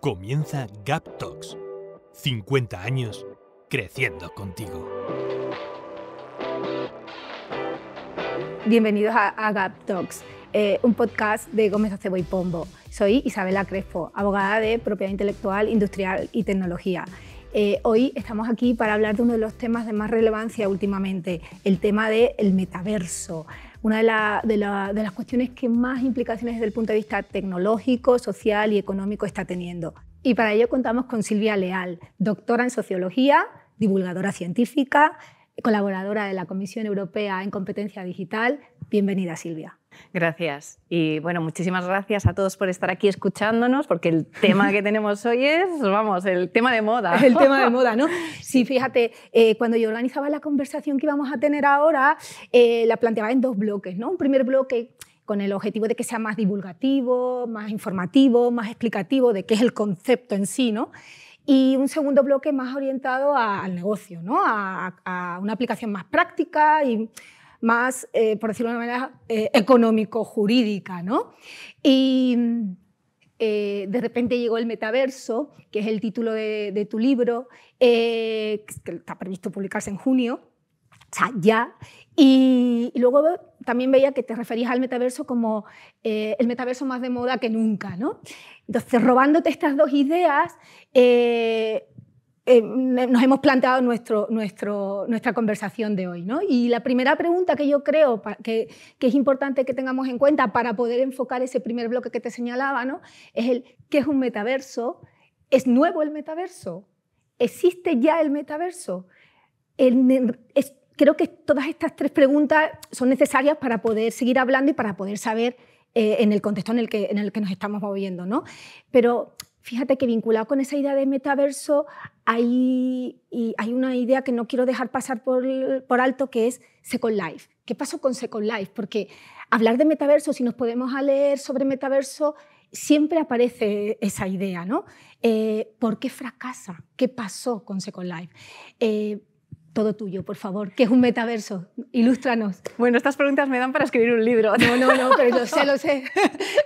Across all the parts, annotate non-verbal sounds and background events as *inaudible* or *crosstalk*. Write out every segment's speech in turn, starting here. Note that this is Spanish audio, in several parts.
Comienza Gap Talks. 50 años creciendo contigo. Bienvenidos a, Gap Talks, eh, un podcast de Gómez Acebo y Pombo. Soy Isabela Crespo, abogada de propiedad intelectual, industrial y tecnología. Eh, hoy estamos aquí para hablar de uno de los temas de más relevancia últimamente, el tema del el metaverso, una de, las cuestiones que más implicaciones desde el punto de vista tecnológico, social y económico está teniendo. Y para ello contamos con Silvia Leal, doctora en sociología, divulgadora científica, colaboradora de la Comisión Europea en Competencia Digital. Bienvenida, Silvia. Gracias. Y bueno, muchísimas gracias a todos por estar aquí escuchándonos, porque el tema que tenemos hoy es, vamos, el tema de moda. El tema de moda, ¿no? *laughs* Sí, fíjate, eh, cuando yo organizaba la conversación que íbamos a tener ahora, eh, la planteaba en dos bloques, ¿no? Un primer bloque con el objetivo de que sea más divulgativo, más informativo, más explicativo de qué es el concepto en sí, ¿no? y un segundo bloque más orientado al negocio, ¿no? A, a, una aplicación más práctica y más, eh, por decirlo de una manera, eh, económico-jurídica. ¿no? Y eh, de repente llegó el metaverso, que es el título de, tu libro, que está previsto publicarse en junio, o sea, ya. Y, luego también veía que te referías al metaverso como el metaverso más de moda que nunca, ¿no? Entonces, robándote estas dos ideas, eh, nos hemos planteado nuestro, nuestro, nuestra conversación de hoy. ¿no? Y la primera pregunta que yo creo que, que, es importante que tengamos en cuenta para poder enfocar ese primer bloque que te señalaba ¿no? es el ¿qué es un metaverso? ¿Es nuevo el metaverso? ¿Existe ya el metaverso? creo que todas estas tres preguntas son necesarias para poder seguir hablando y para poder saber eh, en el contexto en el que, en el que nos estamos moviendo. ¿no? Pero Fíjate que vinculado con esa idea de metaverso hay, hay una idea que no quiero dejar pasar por, alto que es Second Life. ¿Qué pasó con Second Life? Porque hablar de metaverso, si nos podemos a leer sobre metaverso, siempre aparece esa idea, ¿no? Eh, ¿Por qué fracasa? ¿Qué pasó con Second Life? Eh, todo tuyo, por favor. ¿Qué es un metaverso? Ilústranos. Bueno, estas preguntas me dan para escribir un libro. No, no, no, pero lo sé, lo *laughs* sé.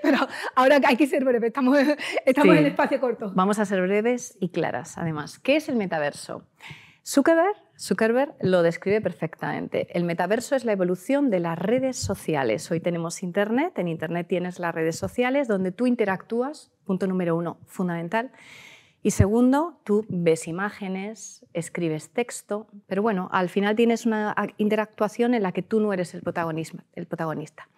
Pero ahora hay que ser breves, estamos, estamos en espacio corto. Vamos a ser breves y claras, además. ¿Qué es el metaverso? Zuckerberg, Zuckerberg, lo describe perfectamente. El metaverso es la evolución de las redes sociales. Hoy tenemos Internet, en Internet tienes las redes sociales donde tú interactúas, punto número uno, fundamental. Y segundo, tú ves imágenes, escribes texto, pero bueno, al final tienes una interactuación en la que tú no eres el, el protagonista.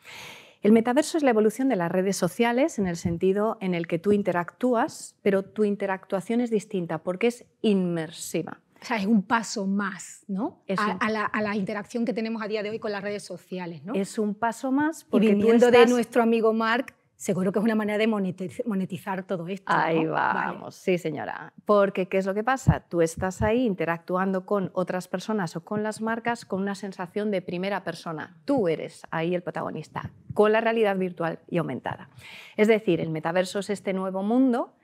El metaverso es la evolución de las redes sociales en el sentido en el que tú interactúas, pero tu interactuación es distinta porque es inmersiva. O sea, es un paso más, ¿no? A, la, interacción que tenemos a día de hoy con las redes sociales, ¿no? Es un paso más porque y viniendo de nuestro amigo Mark, Seguro que es una manera de monetizar todo esto. Ahí vamos, sí señora. Porque ¿qué es lo que pasa? Tú estás ahí interactuando con otras personas o con las marcas con una sensación de primera persona. Tú eres ahí el protagonista, con la realidad virtual y aumentada. Es decir, el metaverso es este nuevo mundo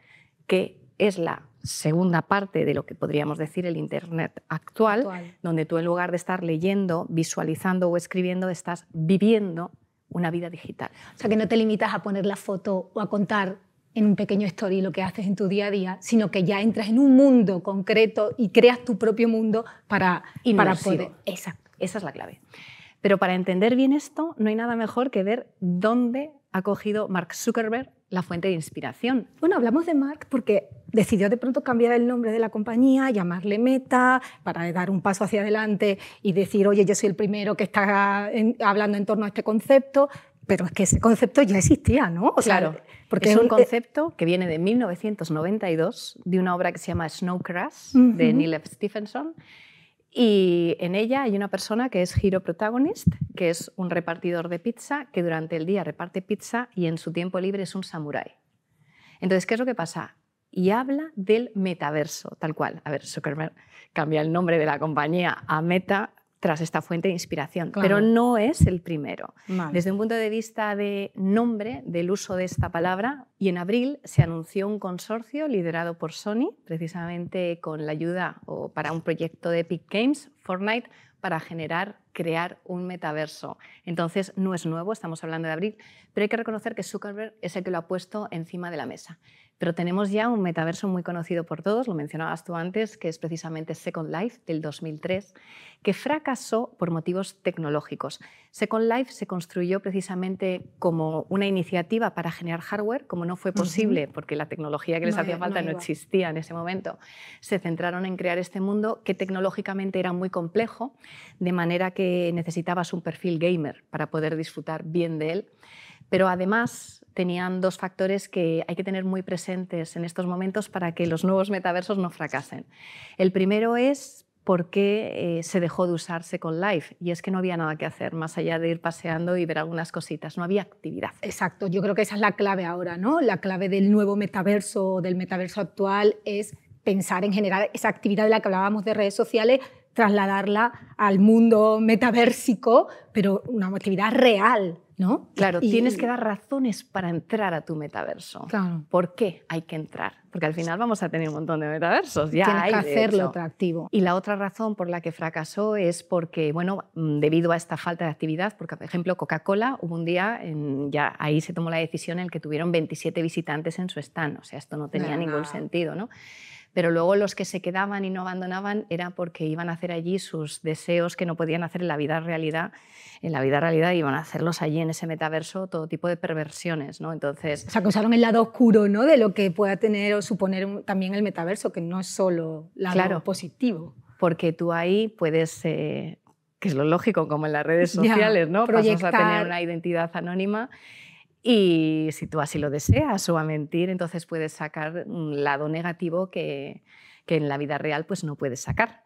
que es la segunda parte de lo que podríamos decir el Internet actual, donde tú en lugar de estar leyendo, visualizando o escribiendo, estás viviendo una vida digital. O sea, que no te limitas a poner la foto o a contar en un pequeño story lo que haces en tu día a día, sino que ya entras en un mundo concreto y creas tu propio mundo para, para poder... esa esa es la clave. Pero para entender bien esto, no hay nada mejor que ver dónde ha cogido Mark Zuckerberg la fuente de inspiración. Bueno, hablamos de Mark porque decidió de pronto cambiar el nombre de la compañía, llamarle Meta, para dar un paso hacia adelante y decir, oye, yo soy el primero que está hablando en torno a este concepto, pero es que ese concepto ya existía, ¿no? claro. porque es un eh, concepto que viene de 1992, de una obra que se llama Snow Crash, de Neil Stephenson. Y en ella hay una persona que es Hero Protagonist, que es un repartidor de pizza que durante el día reparte pizza y en su tiempo libre es un samurái. Entonces, ¿qué es lo que pasa? y habla del metaverso, tal cual. A ver, Zuckerberg cambia el nombre de la compañía a Meta tras esta fuente de inspiración, pero no es el primero. Desde un punto de vista de nombre, del uso de esta palabra, y en abril se anunció un consorcio liderado por Sony, precisamente con la ayuda o para un proyecto de Epic Games, Fortnite, para generar, crear un metaverso. Entonces, no es nuevo, estamos hablando de abril, pero hay que reconocer que Zuckerberg es el que lo ha puesto encima de la mesa. Pero tenemos ya un metaverso muy conocido por todos, lo mencionabas tú antes, que es precisamente Second Life del 2003, que fracasó por motivos tecnológicos. Second Life se construyó precisamente como una iniciativa para generar hardware, como no fue posible porque la tecnología que les hacía falta no existía en ese momento. Se centraron en crear este mundo que tecnológicamente era muy complejo, de manera que necesitabas un perfil gamer para poder disfrutar bien de él. Pero además tenían dos factores que hay que tener muy presentes en estos momentos para que los nuevos metaversos no fracasen. El primero es por qué eh, se dejó de usarse con Life. Y es que no había nada que hacer, más allá de ir paseando y ver algunas cositas. No había actividad. Exacto, yo creo que esa es la clave ahora, ¿no? La clave del nuevo metaverso, del metaverso actual, es pensar en generar esa actividad de la que hablábamos de redes sociales, trasladarla al mundo metaversico, pero una actividad real Claro, tienes que dar razones para entrar a tu metaverso. Claro. ¿Por qué hay que entrar? Porque al final vamos a tener un montón de metaversos. Ya hay, que hacerlo atractivo. Y la otra razón por la que fracasó es porque, bueno, mm, debido a esta falta de actividad, porque por ejemplo Coca-Cola hubo un día, ya ahí se tomó la decisión en el que tuvieron 27 visitantes en su stand, o sea, esto no tenía ningún sentido, ¿no? pero luego los que se quedaban y no abandonaban era porque iban a hacer allí sus deseos que no podían hacer en la vida realidad. En la vida realidad iban a hacerlos allí en ese metaverso todo tipo de perversiones, ¿no? Entonces... O sea, el lado oscuro, ¿no? De lo que pueda tener o suponer también el metaverso, que no es solo lado claro, positivo. Porque tú ahí puedes... Eh, que es lo lógico, como en las redes sociales, ¿no? a tener una identidad anónima y si tú así lo deseas o a mentir, entonces puedes sacar un lado negativo que, en la vida real pues no puedes sacar.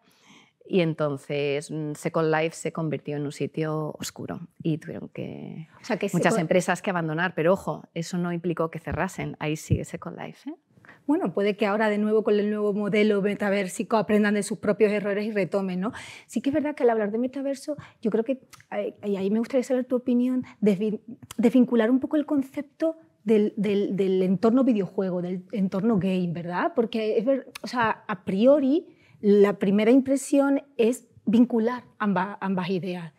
Y entonces mm, Second Life se convirtió en un sitio oscuro y tuvieron que, muchas empresas que abandonar. Pero ojo, eso no implicó que cerrasen. Ahí sigue Second Life. ¿eh? bueno, puede que ahora de nuevo con el nuevo modelo metaversico aprendan de sus propios errores y retomen, ¿no? Sí que es verdad que al hablar de metaverso, yo creo que, y ahí me gustaría saber tu opinión, desvincular un poco el concepto del, entorno videojuego, del entorno game, ¿verdad? Porque es o sea, a priori la primera impresión es vincular ambas, ambas ideas.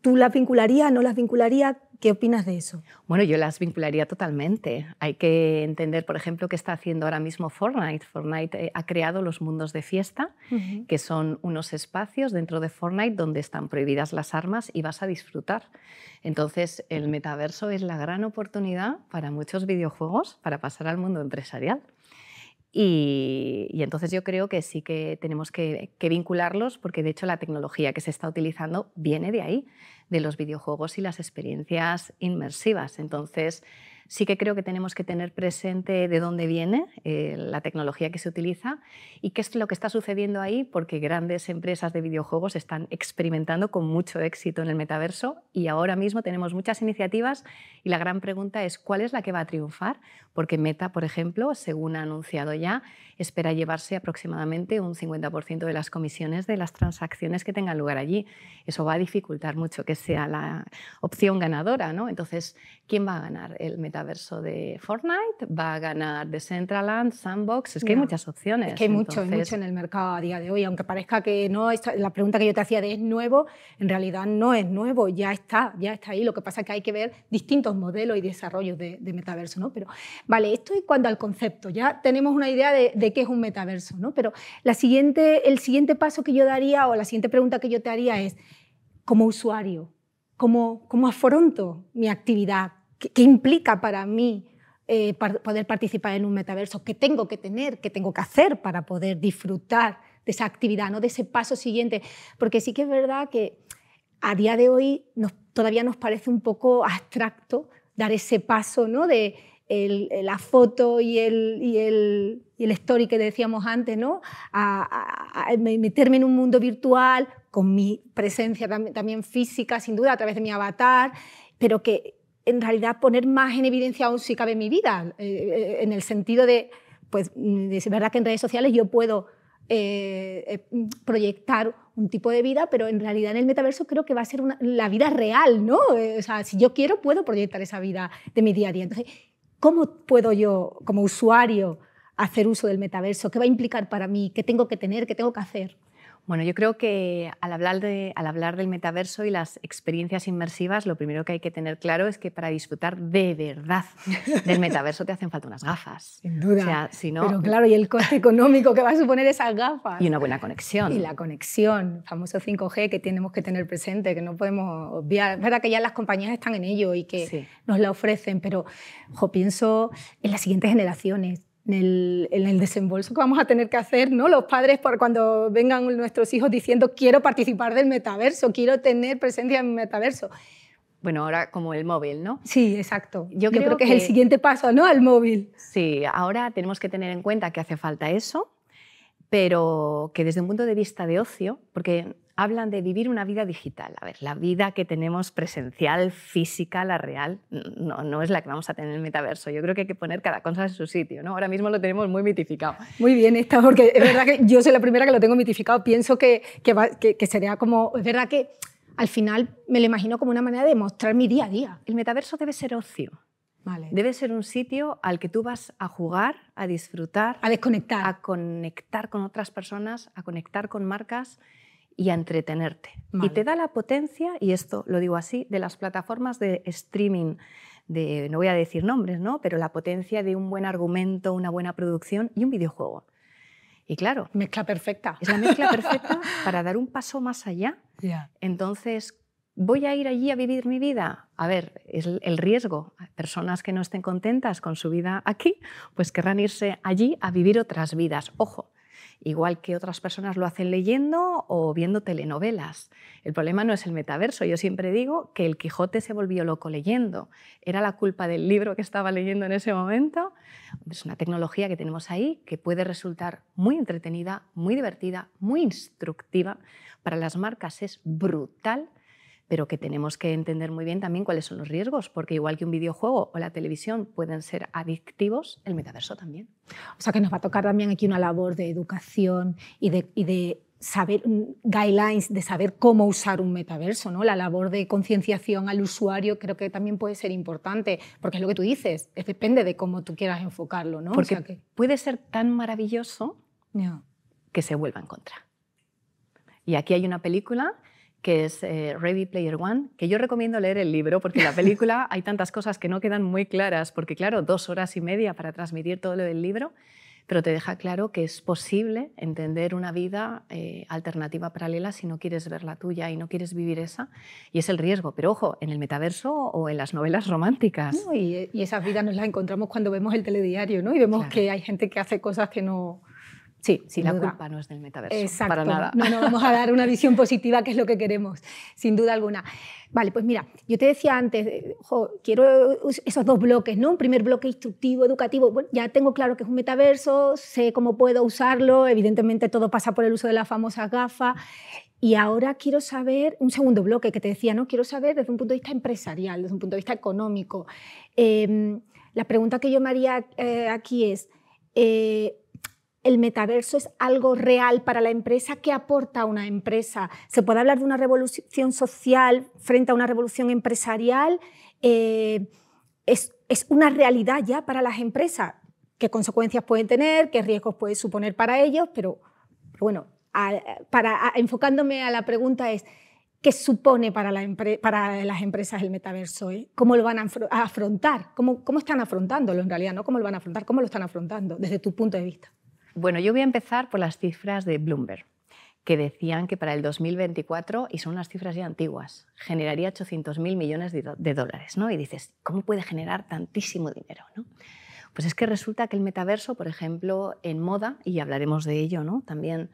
¿Tú las vincularías, no las vincularías? ¿Qué opinas de eso? Bueno, yo las vincularía totalmente. Hay que entender, por ejemplo, qué está haciendo ahora mismo Fortnite. Fortnite eh, ha creado los mundos de fiesta, que son unos espacios dentro de Fortnite donde están prohibidas las armas y vas a disfrutar. Entonces, el metaverso es la gran oportunidad para muchos videojuegos para pasar al mundo empresarial. Y, entonces yo creo que sí que tenemos que, que, vincularlos porque de hecho la tecnología que se está utilizando viene de ahí, de los videojuegos y las experiencias inmersivas. Entonces Sí que creo que tenemos que tener presente de dónde viene eh, la tecnología que se utiliza y qué es lo que está sucediendo ahí, porque grandes empresas de videojuegos están experimentando con mucho éxito en el metaverso y ahora mismo tenemos muchas iniciativas y la gran pregunta es cuál es la que va a triunfar, porque Meta, por ejemplo, según ha anunciado ya, espera llevarse aproximadamente un 50% de las comisiones de las transacciones que tengan lugar allí. Eso va a dificultar mucho que sea la opción ganadora, ¿no? Entonces, ¿quién va a ganar? ¿El metaverso de Fortnite? ¿Va a ganar Decentraland, Sandbox? Es que hay muchas opciones. Es que hay mucho, mucho en el mercado a día de hoy, aunque parezca que no, la pregunta que yo te hacía de es nuevo, en realidad no es nuevo, ya está, ya está ahí. Lo que pasa es que hay que ver distintos modelos y desarrollos de, metaverso, ¿no? Pero, vale, esto y cuando al concepto, ya tenemos una idea de que es un metaverso, ¿no? Pero la siguiente, el siguiente paso que yo daría o la siguiente pregunta que yo te haría es, como usuario, ¿cómo, afronto mi actividad? ¿Qué, implica para mí eh, poder participar en un metaverso? ¿Qué tengo que tener? ¿Qué tengo que hacer para poder disfrutar de esa actividad, ¿no? de ese paso siguiente? Porque sí que es verdad que a día de hoy todavía nos parece un poco abstracto dar ese paso ¿no? de eh, la foto y el, y, el, y el story que decíamos antes, ¿no? A, meterme en un mundo virtual con mi presencia también física, sin duda, a través de mi avatar, pero que en realidad poner más en evidencia aún si cabe mi vida, eh, en el sentido de, pues, mm, es verdad que en redes sociales yo puedo eh, proyectar un tipo de vida, pero en realidad en el metaverso creo que va a ser una, la vida real, ¿no? o sea, si yo quiero, puedo proyectar esa vida de mi día a día. Entonces, ¿Cómo puedo yo, como usuario, hacer uso del metaverso? ¿Qué va a implicar para mí? ¿Qué tengo que tener? ¿Qué tengo que hacer? Bueno, yo creo que al hablar, de, al hablar del metaverso y las experiencias inmersivas, lo primero que hay que tener claro es que para disfrutar de verdad del metaverso te hacen falta unas gafas. Sin duda. O sea, si no... Pero claro, y el coste *laughs* económico que va a suponer esas gafas. Y una buena conexión. Y la conexión, famoso 5G que tenemos que tener presente, que no podemos obviar. Es verdad que ya las compañías están en ello y que nos la ofrecen, pero yo pienso en las siguientes generaciones en el, desembolso que vamos a tener que hacer, ¿no? Los padres por cuando vengan nuestros hijos diciendo quiero participar del metaverso, quiero tener presencia en el metaverso. Bueno, ahora como el móvil, ¿no? Sí, exacto. Yo creo, que, que, es el siguiente paso, ¿no? Al móvil. Sí, ahora tenemos que tener en cuenta que hace falta eso, pero que desde un punto de vista de ocio, porque hablan de vivir una vida digital. A ver, la vida que tenemos presencial, física, la real, no, no es la que vamos a tener en el metaverso. Yo creo que hay que poner cada cosa en su sitio, ¿no? Ahora mismo lo tenemos muy mitificado. Muy bien, esta, porque es verdad que yo soy la primera que lo tengo mitificado. Pienso que, que sería como, es verdad que al final me lo imagino como una manera de mostrar mi día a día. El metaverso debe ser ocio. Debe ser un sitio al que tú vas a jugar, a disfrutar. A desconectar. A conectar con otras personas, a conectar con marcas y a entretenerte. Y te da la potencia, y esto lo digo así, de las plataformas de streaming, de, no voy a decir nombres, ¿no? pero la potencia de un buen argumento, una buena producción y un videojuego. Y claro. Mezcla perfecta. Es la mezcla *laughs* perfecta para dar un paso más allá. Entonces, ¿Voy a ir allí a vivir mi vida? A ver, es el riesgo. Personas que no estén contentas con su vida aquí, pues querrán irse allí a vivir otras vidas. Ojo, igual que otras personas lo hacen leyendo o viendo telenovelas. El problema no es el metaverso. Yo siempre digo que el Quijote se volvió loco leyendo. ¿Era la culpa del libro que estaba leyendo en ese momento? Es una tecnología que tenemos ahí que puede resultar muy entretenida, muy divertida, muy instructiva. Para las marcas es brutal pero que tenemos que entender muy bien también cuáles son los riesgos, porque igual que un videojuego o la televisión pueden ser adictivos, el metaverso también. O sea que nos va a tocar también aquí una labor de educación y de, y de saber mm, guidelines de saber cómo usar un metaverso, ¿no? La labor de concienciación al usuario creo que también puede ser importante, porque es lo que tú dices, depende de cómo tú quieras enfocarlo, ¿no? Porque o sea que... puede ser tan maravilloso que se vuelva en contra. Y aquí hay una película que es eh, Ready Player One, que yo recomiendo leer el libro porque en la *laughs* película hay tantas cosas que no quedan muy claras, porque claro, dos horas y media para transmitir todo lo del libro, pero te deja claro que es posible entender una vida eh, alternativa paralela si no quieres ver la tuya y no quieres vivir esa, y es el riesgo, pero ojo, en el metaverso o en las novelas románticas. y, y, esas vidas nos las encontramos cuando vemos el telediario, ¿no? Y vemos que hay gente que hace cosas que no Sí, la culpa no es del metaverso. Exacto. Para nada. No, nos vamos a dar una visión *laughs* positiva, que es lo que queremos, sin duda alguna. Vale, pues mira, yo te decía antes, eh, quiero esos dos bloques, ¿no? Un primer bloque instructivo, educativo. Bueno, ya tengo claro que es un metaverso, sé cómo puedo usarlo, evidentemente todo pasa por el uso de la famosa gafa. Y ahora quiero saber, un segundo bloque que te decía, ¿no? Quiero saber desde un punto de vista empresarial, desde un punto de vista económico. Em, la pregunta que yo me haría eh, aquí es, eh, el metaverso es algo real para la empresa, ¿qué aporta una empresa? ¿Se puede hablar de una revolución social frente a una revolución empresarial? Eh, es, una realidad ya para las empresas. ¿Qué consecuencias pueden tener? ¿Qué riesgos puede suponer para ellos? Pero, bueno, para, enfocándome a la pregunta es, ¿qué supone para, las empresas el metaverso? Eh? ¿Cómo lo van a, afrontar? ¿Cómo, ¿Cómo están afrontándolo en realidad? ¿no? ¿Cómo lo van a afrontar? ¿Cómo lo están afrontando desde tu punto de vista? Bueno, yo voy a empezar por las cifras de Bloomberg, que decían que para el 2024, y son unas cifras ya antiguas, generaría 800.000 millones de, dólares. ¿no? Y dices, ¿cómo puede generar tantísimo dinero? ¿no? Pues es que resulta que el metaverso, por ejemplo, en moda, y hablaremos de ello ¿no? también,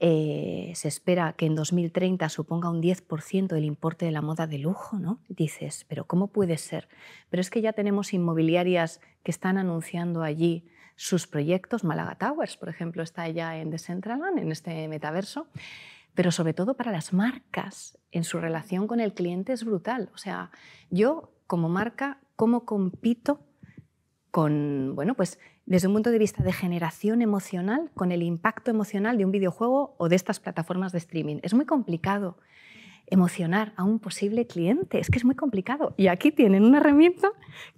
eh, se espera que en 2030 suponga un 10% del importe de la moda de lujo. ¿no? Dices, ¿pero cómo puede ser? Pero es que ya tenemos inmobiliarias que están anunciando allí sus proyectos. Málaga Towers, por ejemplo, está ya en Decentraland, en este metaverso. Pero sobre todo para las marcas, en su relación con el cliente es brutal. O sea, yo como marca, ¿cómo compito con, bueno, pues desde un punto de vista de generación emocional, con el impacto emocional de un videojuego o de estas plataformas de streaming? Es muy complicado emocionar a un posible cliente. Es que es muy complicado. Y aquí tienen una herramienta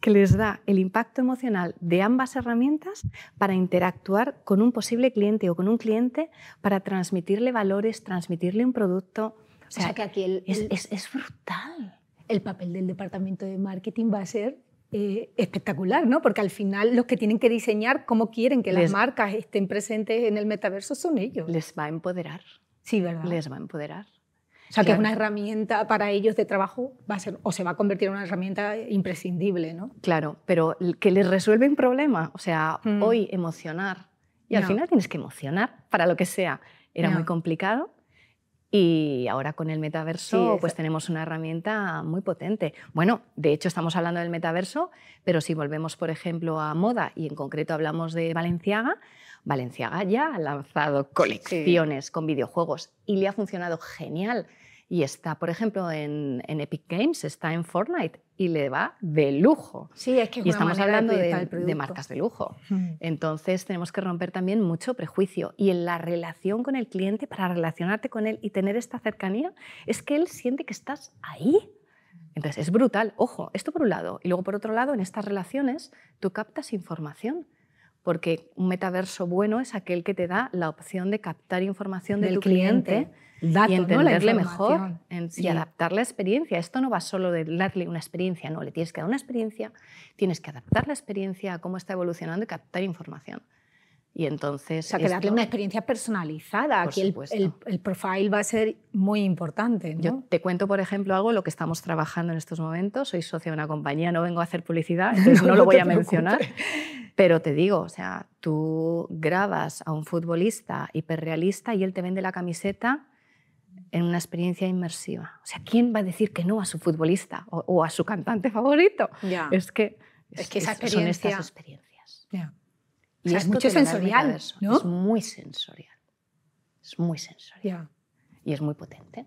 que les da el impacto emocional de ambas herramientas para interactuar con un posible cliente o con un cliente para transmitirle valores, transmitirle un producto. O sea, que aquí es, brutal. El papel del departamento de marketing va a ser eh, espectacular, ¿no? Porque al final los que tienen que diseñar cómo quieren que las marcas estén presentes en el metaverso son ellos. Les va a empoderar. Sí, ¿verdad? Les va a empoderar. O sea, que es una herramienta para ellos de trabajo va a ser, o se va a convertir en una herramienta imprescindible, ¿no? Claro, pero que les resuelve un problema. O sea, mm. hoy emocionar. Y al final tienes que emocionar para lo que sea. Era muy complicado, y ahora con el metaverso, pues tenemos una herramienta muy potente. Bueno, de hecho estamos hablando del metaverso, pero si volvemos, por ejemplo, a moda y en concreto hablamos de Valenciaga, Valenciaga ya ha lanzado colecciones con videojuegos y le ha funcionado genial y está, por ejemplo, en, Epic Games, está en Fortnite y le va de lujo. Sí, es que y estamos hablando de, marcas de lujo. Hmm. Entonces tenemos que romper también mucho prejuicio y en la relación con el cliente, para relacionarte con él y tener esta cercanía, es que él siente que estás ahí. Entonces es brutal. Ojo, esto por un lado. Y luego por otro lado, en estas relaciones tú captas información porque un metaverso bueno es aquel que te da la opción de captar información Del cliente, y entenderle mejor y adaptar la experiencia. Esto no va solo de darle una experiencia, no, le tienes que dar una experiencia, tienes que adaptar la experiencia a cómo está evolucionando y captar información. Y entonces. O sea, que una experiencia personalizada. Aquí el, el, profile va a ser muy importante. ¿no? Yo te cuento, por ejemplo, algo lo que estamos trabajando en estos momentos. Soy socia de una compañía, no vengo a hacer publicidad, *laughs* entonces no, lo voy a mencionar. Pero te digo, o sea, tú grabas a un futbolista hiperrealista y él te vende la camiseta en una experiencia inmersiva. O sea, ¿quién va a decir que no a su futbolista o, a su cantante favorito? Es que, es, que son estas experiencias. Y es mucho sensorial, ¿no? Es muy sensorial. Es muy sensorial. Y es muy potente.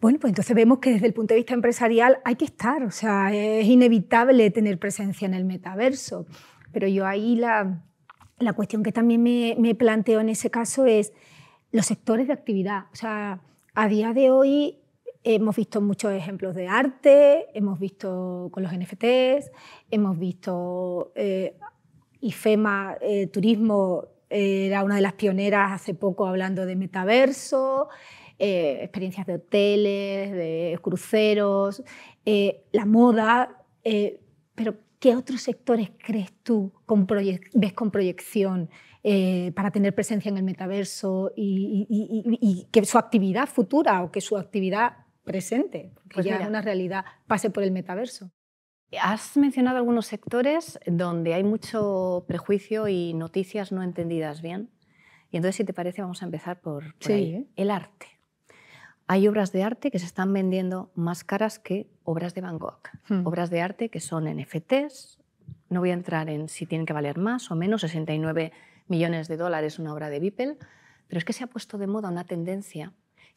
Bueno, pues entonces vemos que desde el punto de vista empresarial hay que estar, o sea, es inevitable tener presencia en el metaverso. Pero yo ahí la, la cuestión que también me, me, planteo en ese caso es los sectores de actividad. O sea, a día de hoy hemos visto muchos ejemplos de arte, hemos visto con los NFTs, hemos visto eh, IFEMA eh, Turismo eh, era una de las pioneras hace poco hablando de metaverso, eh, experiencias de hoteles, de cruceros, la moda, pero ¿qué otros sectores crees tú con ves con proyección para tener presencia en el metaverso y, que su actividad futura o que su actividad presente, que pues ya una realidad, pase por el metaverso? Has mencionado algunos sectores donde hay mucho prejuicio y noticias no entendidas bien. Y entonces, si te parece, vamos a empezar por, ¿eh? el arte. Hay obras de arte que se están vendiendo más caras que obras de Van Gogh. Hmm. Obras de arte que son NFTs. No voy a entrar en si tienen que valer más o menos, 69 millones de dólares una obra de Beeple, pero es que se ha puesto de moda una tendencia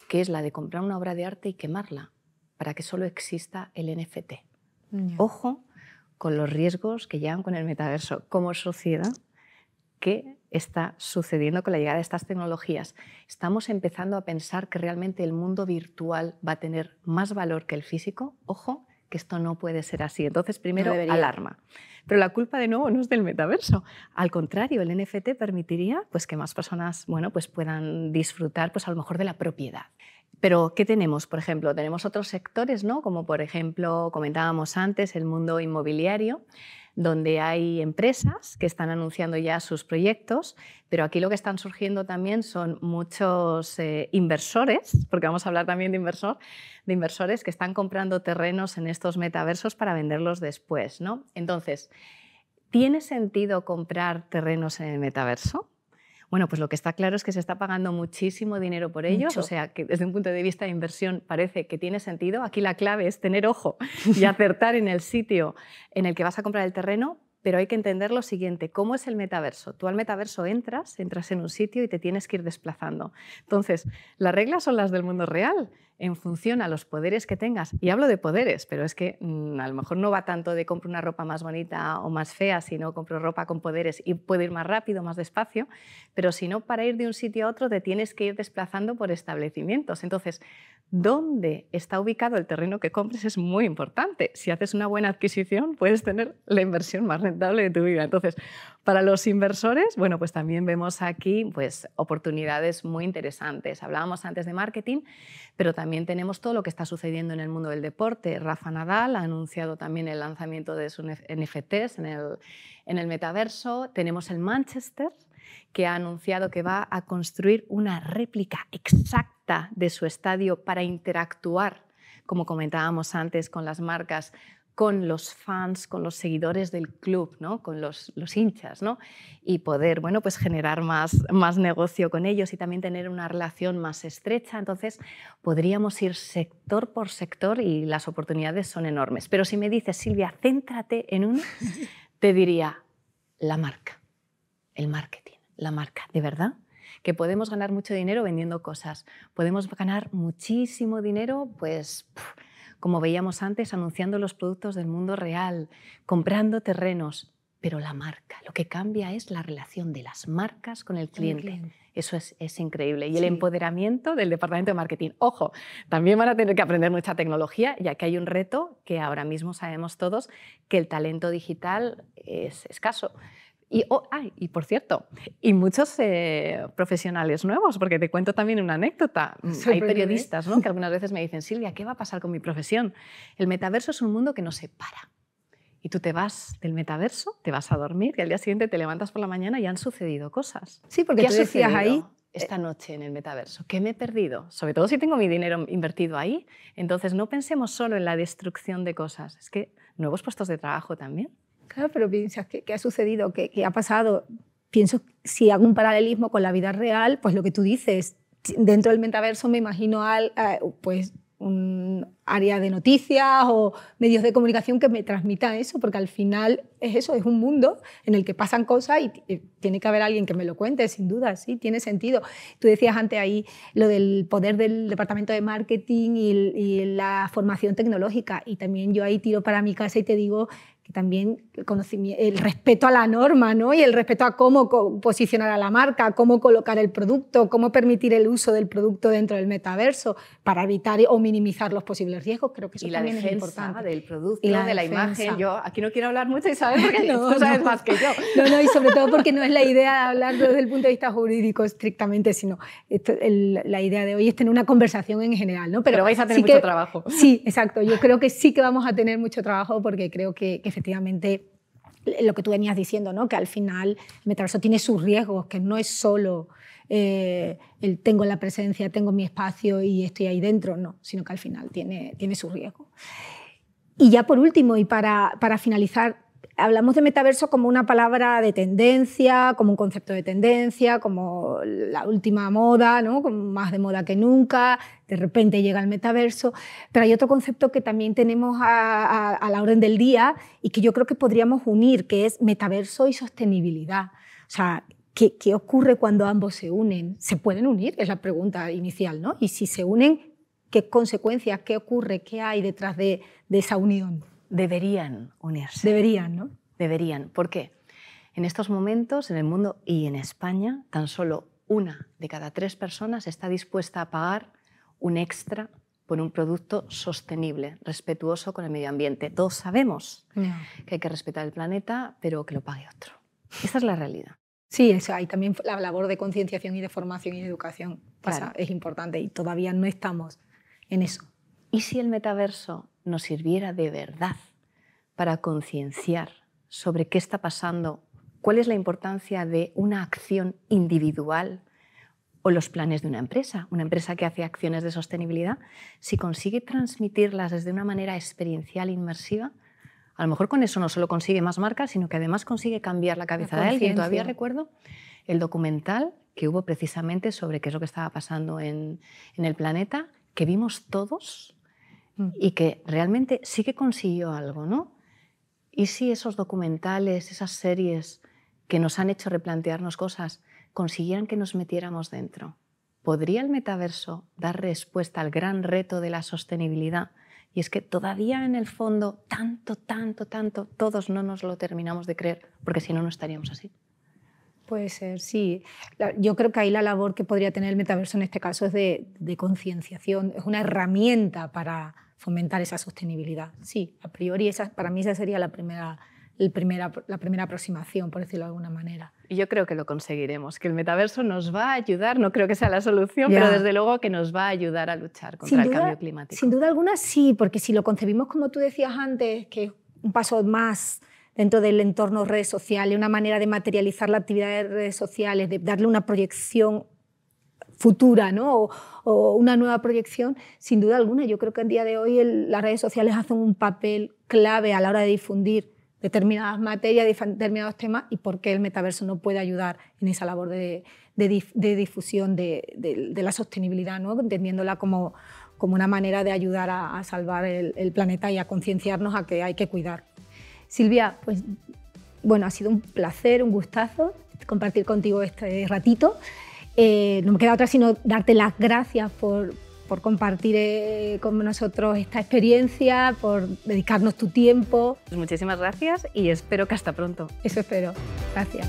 que es la de comprar una obra de arte y quemarla para que solo exista el NFT. Ojo con los riesgos que llevan con el metaverso como sociedad qué está sucediendo con la llegada de estas tecnologías. Estamos empezando a pensar que realmente el mundo virtual va a tener más valor que el físico. Ojo, que esto no puede ser así. Entonces, primero, alarma. Pero la culpa, de nuevo, no es del metaverso. Al contrario, el NFT permitiría pues, que más personas bueno, pues, puedan disfrutar, pues, a lo mejor, de la propiedad pero, ¿qué tenemos, por ejemplo? Tenemos otros sectores, ¿no? como por ejemplo comentábamos antes, el mundo inmobiliario, donde hay empresas que están anunciando ya sus proyectos, pero aquí lo que están surgiendo también son muchos eh, inversores, porque vamos a hablar también de, inversor, de inversores que están comprando terrenos en estos metaversos para venderlos después. ¿no? Entonces, ¿tiene sentido comprar terrenos en el metaverso? Bueno, pues lo que está claro es que se está pagando muchísimo dinero por ellos, o sea, que desde un punto de vista de inversión parece que tiene sentido. Aquí la clave es tener ojo y acertar en el sitio en el que vas a comprar el terreno pero hay que entender lo siguiente, ¿cómo es el metaverso? Tú al metaverso entras, entras en un sitio y te tienes que ir desplazando. Entonces, las reglas son las del mundo real, en función a los poderes que tengas. Y hablo de poderes, pero es que mm, a lo mejor no va tanto de compro una ropa más bonita o más fea, sino compro ropa con poderes y puedo ir más rápido, más despacio, pero si no, para ir de un sitio a otro te tienes que ir desplazando por establecimientos. Entonces, dónde está ubicado el terreno que compres es muy importante. Si haces una buena adquisición, puedes tener la inversión más rentable de tu vida. Entonces, para los inversores, bueno, pues también vemos aquí pues, oportunidades muy interesantes. Hablábamos antes de marketing, pero también tenemos todo lo que está sucediendo en el mundo del deporte. Rafa Nadal ha anunciado también el lanzamiento de sus NFTs en el, en el metaverso. Tenemos el Manchester, que ha anunciado que va a construir una réplica exacta de su estadio para interactuar, como comentábamos antes, con las marcas, con los fans, con los seguidores del club, ¿no? con los, los hinchas, ¿no? y poder bueno, pues generar más, más negocio con ellos y también tener una relación más estrecha. Entonces, podríamos ir sector por sector y las oportunidades son enormes. Pero si me dices, Silvia, céntrate en uno, *laughs* te diría la marca, el marketing, la marca, de verdad que podemos ganar mucho dinero vendiendo cosas. Podemos ganar muchísimo dinero, pues... como veíamos antes, anunciando los productos del mundo real, comprando terrenos. Pero la marca, lo que cambia es la relación de las marcas con el cliente. Eso es, increíble. Y el empoderamiento del departamento de marketing. Ojo, también van a tener que aprender mucha tecnología, ya que hay un reto que ahora mismo sabemos todos, que el talento digital es escaso. Y, oh, y por cierto, y muchos eh, profesionales nuevos, porque te cuento también una anécdota. Mm, hay periodistas que algunas veces me dicen, Silvia, ¿qué va a pasar con mi profesión? El metaverso es un mundo que no se para. Y tú te vas del metaverso, te vas a dormir y al día siguiente te levantas por la mañana y han sucedido cosas. Sí, porque ¿Qué tú decías ahí esta noche en el metaverso? ¿Qué me he perdido? Sobre todo si tengo mi dinero invertido ahí. Entonces no pensemos solo en la destrucción de cosas, es que nuevos puestos de trabajo también. Claro, pero piensas que, ha sucedido, que, ha pasado. Pienso, si hago un paralelismo con la vida real, pues lo que tú dices, dentro del metaverso me imagino al, pues un área de noticias o medios de comunicación que me transmita eso, porque al final es eso, es un mundo en el que pasan cosas y eh, tiene que haber alguien que me lo cuente, sin duda, sí, tiene sentido. Tú decías antes ahí lo del poder del departamento de marketing y, y la formación tecnológica, y también yo ahí tiro para mi casa y te digo también el, respeto a la norma ¿no? y el respeto a cómo posicionar a la marca, cómo colocar el producto, cómo permitir el uso del producto dentro del metaverso para evitar o minimizar los posibles riesgos. Creo que eso y también la es importante. del producto, y de la imagen. Yo aquí no quiero hablar mucho, ¿sabes? porque *laughs* no, tú sabes más que yo. No, no, y sobre todo porque no es la idea de hablar desde el punto de vista jurídico estrictamente, sino la idea de hoy es tener una conversación en general. ¿no? Pero, vais a tener mucho trabajo. Sí, exacto. Yo creo que sí que vamos a tener mucho trabajo porque creo que, que efectivamente eh, lo que tú venías diciendo, ¿no? que al final el metaverso tiene sus riesgos, que no es solo eh, el tengo la presencia, tengo mi espacio y estoy ahí dentro, no, sino que al final tiene, tiene su riesgo. Y ya por último, y para, para finalizar, hablamos de metaverso como una palabra de tendencia, como un concepto de tendencia, como la última moda, ¿no? como más de moda que nunca, de repente llega el metaverso, pero hay otro concepto que también tenemos a, la orden del día y que yo creo que podríamos unir, que es metaverso y sostenibilidad. O sea, ¿Qué, ocurre cuando ambos se unen? ¿Se pueden unir? Es la pregunta inicial, ¿no? Y si se unen, ¿qué consecuencias, qué ocurre, qué hay detrás de, de esa unión? Deberían unirse. Deberían, ¿no? Deberían. ¿Por qué? En estos momentos, en el mundo y en España, tan solo una de cada tres personas está dispuesta a pagar un extra por un producto sostenible, respetuoso con el medio ambiente. Todos sabemos que hay que respetar el planeta, pero que lo pague otro. Esa es la realidad. Sí, eso, hay también la labor de concienciación y de formación y de educación. Pasa, Es importante y todavía no estamos en eso. ¿Y si el metaverso nos sirviera de verdad para concienciar sobre qué está pasando, cuál es la importancia de una acción individual o los planes de una empresa, una empresa que hace acciones de sostenibilidad, si consigue transmitirlas desde una manera experiencial, inmersiva, a lo mejor con eso no solo consigue más marcas, sino que además consigue cambiar la cabeza la de alguien. Todavía recuerdo el documental que hubo precisamente sobre qué es lo que estaba pasando en el planeta, que vimos todos Mm. y que realmente sí que consiguió algo, ¿no? Y si esos documentales, esas series que nos han hecho replantearnos cosas, consiguieran que nos metiéramos dentro, ¿podría el metaverso dar respuesta al gran reto de la sostenibilidad? Y es que todavía en el fondo, tanto, tanto, tanto, todos no nos lo terminamos de creer, porque si no, no estaríamos así. Puede ser, sí. yo creo que ahí la labor que podría tener el metaverso en este caso es de, concienciación, es una herramienta para fomentar esa sostenibilidad. Sí, a priori esa, para mí esa sería la primera, la primera aproximación, por decirlo de alguna manera. Y yo creo que lo conseguiremos, que el metaverso nos va a ayudar, no creo que sea la solución, pero desde luego que nos va a ayudar a luchar contra el cambio climático. Sin duda alguna sí, porque si lo concebimos como tú decías antes, que es un paso más dentro del entorno redes sociales, una manera de materializar la actividad de redes sociales, de darle una proyección futura ¿no? o, una nueva proyección, sin duda alguna. Yo creo que en día de hoy las redes sociales hacen un papel clave a la hora de difundir determinadas materias, determinados temas y por qué el metaverso no puede ayudar en esa labor de, difusión de, la sostenibilidad, ¿no? entendiéndola como, como una manera de ayudar a, salvar el, el planeta y a concienciarnos a que hay que cuidar. Silvia, pues bueno, ha sido un placer, un gustazo compartir contigo este ratito. Eh, no me queda otra sino darte las gracias por, compartir eh, con nosotros esta experiencia, por dedicarnos tu tiempo. Pues muchísimas gracias y espero que hasta pronto. Eso espero. Gracias.